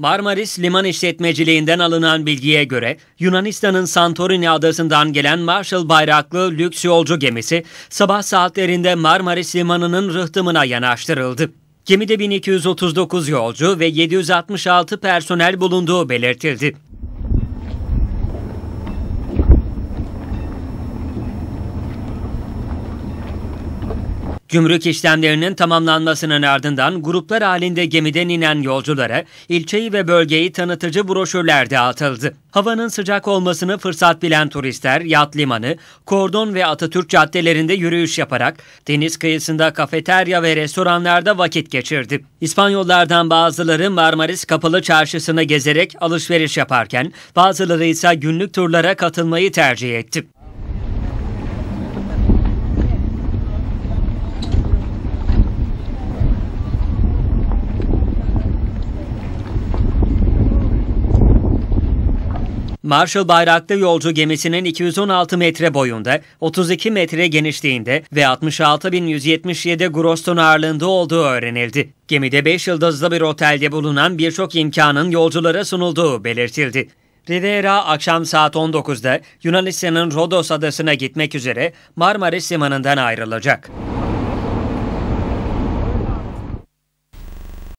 Marmaris Liman İşletmeciliğinden alınan bilgiye göre Yunanistan'ın Santorini adasından gelen Marshall bayraklı lüks yolcu gemisi sabah saatlerinde Marmaris Limanı'nın rıhtımına yanaştırıldı. Gemide 1239 yolcu ve 766 personel bulunduğu belirtildi. Gümrük işlemlerinin tamamlanmasının ardından gruplar halinde gemiden inen yolculara ilçeyi ve bölgeyi tanıtıcı broşürler dağıtıldı. Havanın sıcak olmasını fırsat bilen turistler yat limanı, kordon ve Atatürk caddelerinde yürüyüş yaparak deniz kıyısında kafeterya ve restoranlarda vakit geçirdi. İspanyollardan bazıları Marmaris Kapalı çarşısına gezerek alışveriş yaparken bazıları ise günlük turlara katılmayı tercih etti. Marshall Bayraklı yolcu gemisinin 216 metre boyunda, 32 metre genişliğinde ve 66.177 gross ton ağırlığında olduğu öğrenildi. Gemide 5 yıldızlı bir otelde bulunan birçok imkanın yolculara sunulduğu belirtildi. Rivera akşam saat 19'da Yunanistan'ın Rodos adasına gitmek üzere Marmaris limanından ayrılacak.